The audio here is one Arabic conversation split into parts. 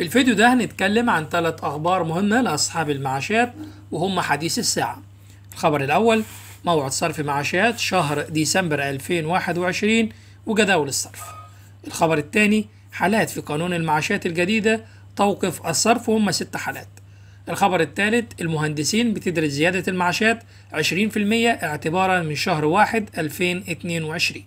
في الفيديو ده هنتكلم عن ثلاث أخبار مهمة لأصحاب المعاشات وهم حديث الساعة الخبر الأول موعد صرف معاشات شهر ديسمبر 2021 وجداول الصرف الخبر الثاني حالات في قانون المعاشات الجديدة توقف الصرف وهم ست حالات الخبر الثالث المهندسين بتدرس زيادة المعاشات 20% اعتبارا من شهر 1 2022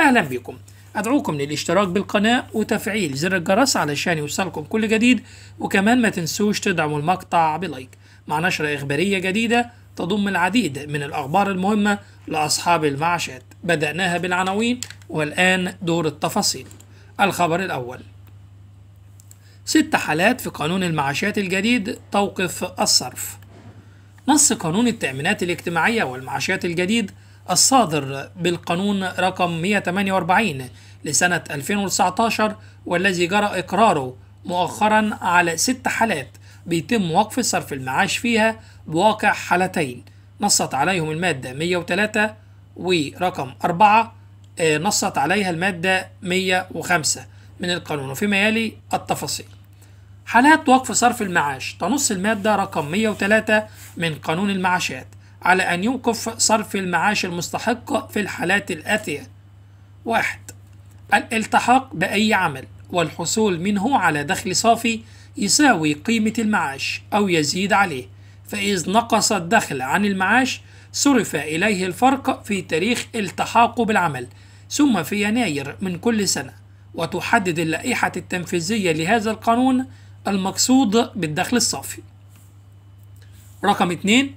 أهلا بكم أدعوكم للاشتراك بالقناة وتفعيل زر الجرس علشان يوصلكم كل جديد وكمان ما تنسوش تدعموا المقطع بلايك مع نشرة إخبارية جديدة تضم العديد من الأخبار المهمة لأصحاب المعاشات بدأناها بالعناوين والآن دور التفاصيل الخبر الأول ست حالات في قانون المعاشات الجديد توقف الصرف نص قانون التأمينات الاجتماعية والمعاشات الجديد الصادر بالقانون رقم 148 لسنة 2019 والذي جرى إقراره مؤخرا على ست حالات بيتم وقف صرف المعاش فيها بواقع حالتين نصت عليهم المادة 103 ورقم 4 آه، نصت عليها المادة 105 من القانون وفيما يلي التفاصيل حالات وقف صرف المعاش تنص المادة رقم 103 من قانون المعاشات على أن يوقف صرف المعاش المستحق في الحالات الآتية واحد الالتحاق بأي عمل والحصول منه على دخل صافي يساوي قيمة المعاش أو يزيد عليه فإذا نقص الدخل عن المعاش صرف إليه الفرق في تاريخ التحاقه بالعمل ثم في يناير من كل سنة وتحدد اللائحة التنفيذية لهذا القانون المقصود بالدخل الصافي رقم 2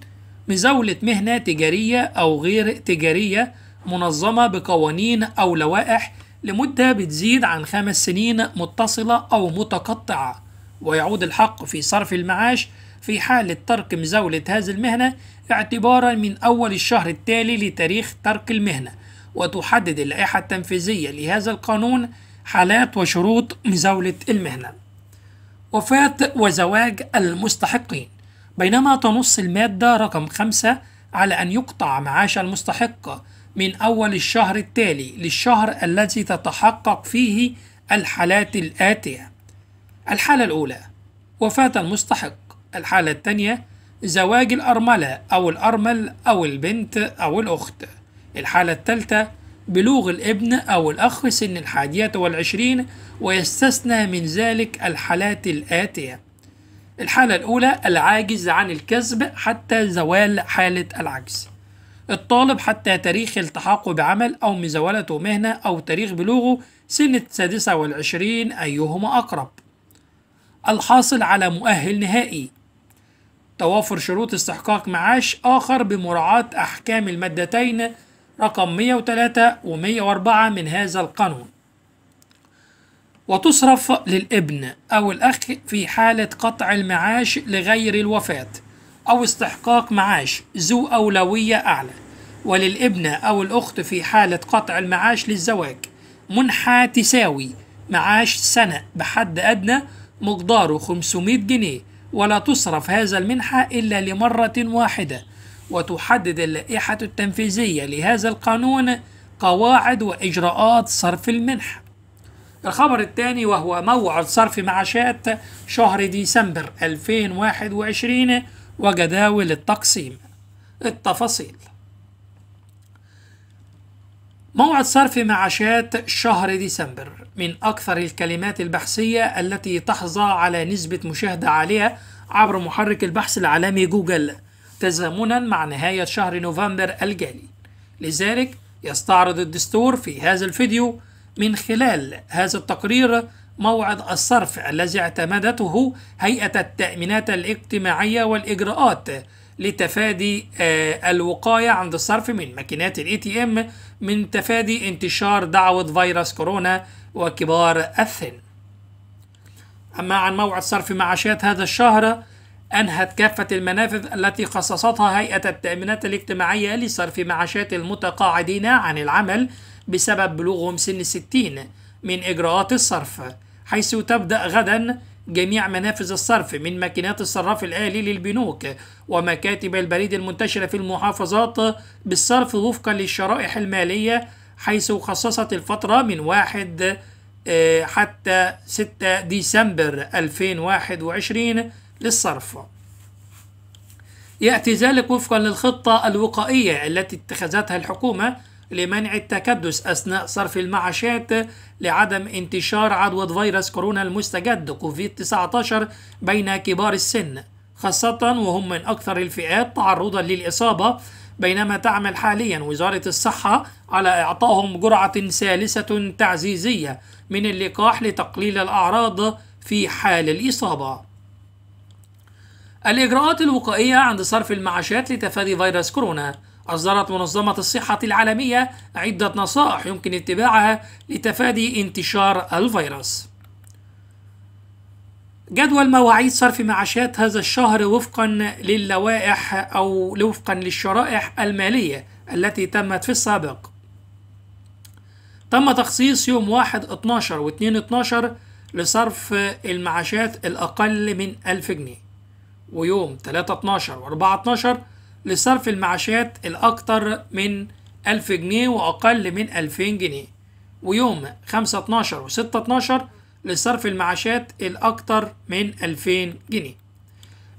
مزاولة مهنة تجارية أو غير تجارية منظمة بقوانين أو لوائح لمدة بتزيد عن خمس سنين متصلة أو متقطعة ويعود الحق في صرف المعاش في حالة ترك مزاولة هذه المهنة اعتبارا من أول الشهر التالي لتاريخ ترك المهنة وتحدد اللائحة التنفيذية لهذا القانون حالات وشروط مزاولة المهنة وفاة وزواج المستحقين بينما تنص المادة رقم خمسة على أن يقطع معاش المستحق من أول الشهر التالي للشهر الذي تتحقق فيه الحالات الآتية الحالة الأولى وفاة المستحق الحالة الثانية زواج الأرملة أو الأرمل أو البنت أو الأخت الحالة الثالثة بلوغ الابن أو الأخ سن الحادية والعشرين ويستثنى من ذلك الحالات الآتية الحالة الأولى العاجز عن الكسب حتى زوال حالة العجز الطالب حتى تاريخ التحاقه بعمل أو مزاولته مهنة أو تاريخ بلوغه سن السادسة والعشرين أيهما أقرب الحاصل على مؤهل نهائي توافر شروط استحقاق معاش آخر بمراعاة أحكام المادتين رقم 103 و 104 من هذا القانون وتصرف للابن أو الأخ في حالة قطع المعاش لغير الوفاة أو استحقاق معاش ذو أولوية أعلى وللابنة أو الأخت في حالة قطع المعاش للزواج منحة تساوي معاش سنة بحد أدنى مقداره 500 جنيه ولا تصرف هذا المنحة إلا لمرة واحدة وتحدد اللائحة التنفيذية لهذا القانون قواعد وإجراءات صرف المنحة الخبر الثاني وهو موعد صرف معاشات شهر ديسمبر 2021 وجداول التقسيم التفاصيل موعد صرف معاشات شهر ديسمبر من أكثر الكلمات البحثية التي تحظى على نسبة مشاهدة عالية عبر محرك البحث العالمي جوجل تزامنا مع نهاية شهر نوفمبر الجالي لذلك يستعرض الدستور في هذا الفيديو من خلال هذا التقرير موعد الصرف الذي اعتمدته هيئة التأمينات الاجتماعية والإجراءات لتفادي آه، الوقاية عند الصرف من ماكينات الاي تي ام من تفادي انتشار دعوة فيروس كورونا وكبار السن أما عن موعد صرف معاشات هذا الشهر أنهت كافة المنافذ التي خصصتها هيئة التأمينات الاجتماعية لصرف معاشات المتقاعدين عن العمل بسبب بلوغهم سن الستين من إجراءات الصرف حيث تبدأ غدا جميع منافذ الصرف من ماكينات الصراف الآلي للبنوك ومكاتب البريد المنتشرة في المحافظات بالصرف وفقا للشرائح المالية حيث خصصت الفترة من 1 آه، حتى 6 ديسمبر 2021 للصرف يأتي ذلك وفقا للخطة الوقائية التي اتخذتها الحكومة لمنع التكدس أثناء صرف المعاشات لعدم انتشار عدوى فيروس كورونا المستجد كوفيد 19 بين كبار السن خاصة وهم من أكثر الفئات تعرضا للإصابة بينما تعمل حاليا وزارة الصحة على إعطائهم جرعة ثالثة تعزيزية من اللقاح لتقليل الأعراض في حال الإصابة الإجراءات الوقائية عند صرف المعاشات لتفادي فيروس كورونا أصدرت منظمة الصحة العالمية عدة نصائح يمكن اتباعها لتفادي انتشار الفيروس. جدول مواعيد صرف معاشات هذا الشهر وفقا للوائح أو وفقا للشرائح المالية التي تمت في السابق. تم تخصيص يوم 1 12 و 2 12 لصرف المعاشات الأقل من 1000 جنيه ويوم 3 12 و 4 12 لصرف المعاشات الأكتر من 1000 جنيه وأقل من 2000 جنيه ويوم 5 12 و 6 12 لصرف المعاشات الأكتر من 2000 جنيه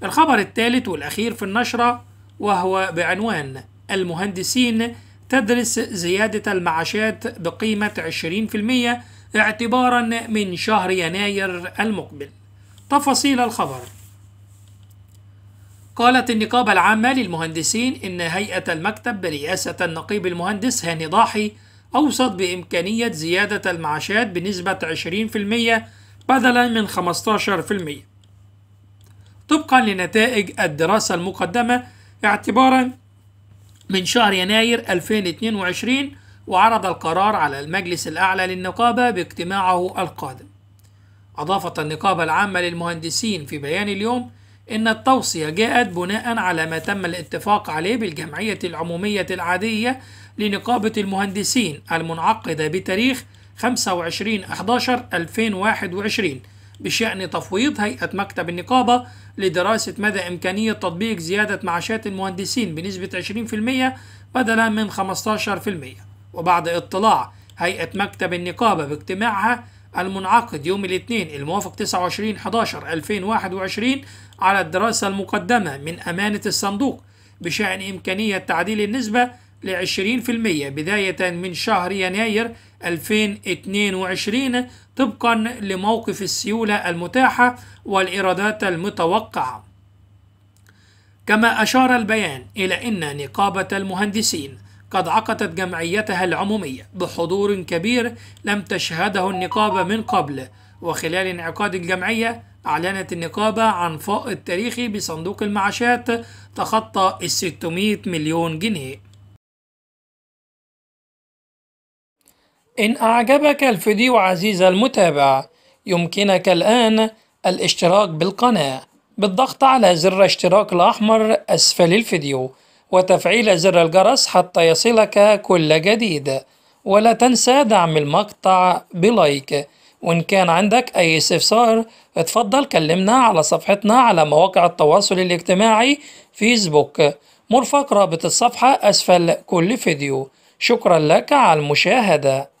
الخبر الثالث والأخير في النشرة وهو بعنوان المهندسين تدرس زيادة المعاشات بقيمة 20% اعتبارا من شهر يناير المقبل تفاصيل الخبر قالت النقابة العامة للمهندسين إن هيئة المكتب برئاسة النقيب المهندس هاني ضاحي أوصت بإمكانية زيادة المعاشات بنسبة 20% بدلا من 15% طبقا لنتائج الدراسة المقدمة اعتبارا من شهر يناير 2022 وعرض القرار على المجلس الأعلى للنقابة باجتماعه القادم أضافت النقابة العامة للمهندسين في بيان اليوم إن التوصية جاءت بناء على ما تم الاتفاق عليه بالجمعية العمومية العادية لنقابة المهندسين المنعقدة بتاريخ 25/11/2021 بشأن تفويض هيئة مكتب النقابة لدراسة مدى إمكانية تطبيق زيادة معاشات المهندسين بنسبة 20% بدلا من 15% وبعد اطلاع هيئة مكتب النقابة باجتماعها المنعقد يوم الاثنين الموافق 29 11 2021 على الدراسة المقدمة من أمانة الصندوق بشأن إمكانية تعديل النسبة ل 20% بداية من شهر يناير 2022 طبقا لموقف السيولة المتاحة والإيرادات المتوقعة. كما أشار البيان إلى أن نقابة المهندسين قد عقدت جمعيتها العمومية بحضور كبير لم تشهده النقابة من قبل وخلال انعقاد الجمعية أعلنت النقابة عن فائض تاريخي بصندوق المعاشات تخطى ال 600 مليون جنيه إن أعجبك الفيديو عزيزي المتابع يمكنك الآن الاشتراك بالقناة بالضغط على زر اشتراك الأحمر أسفل الفيديو وتفعيل زر الجرس حتى يصلك كل جديد ولا تنسى دعم المقطع بلايك وإن كان عندك أي استفسار اتفضل كلمنا على صفحتنا على مواقع التواصل الاجتماعي فيسبوك مرفق رابط الصفحة أسفل كل فيديو شكرا لك على المشاهدة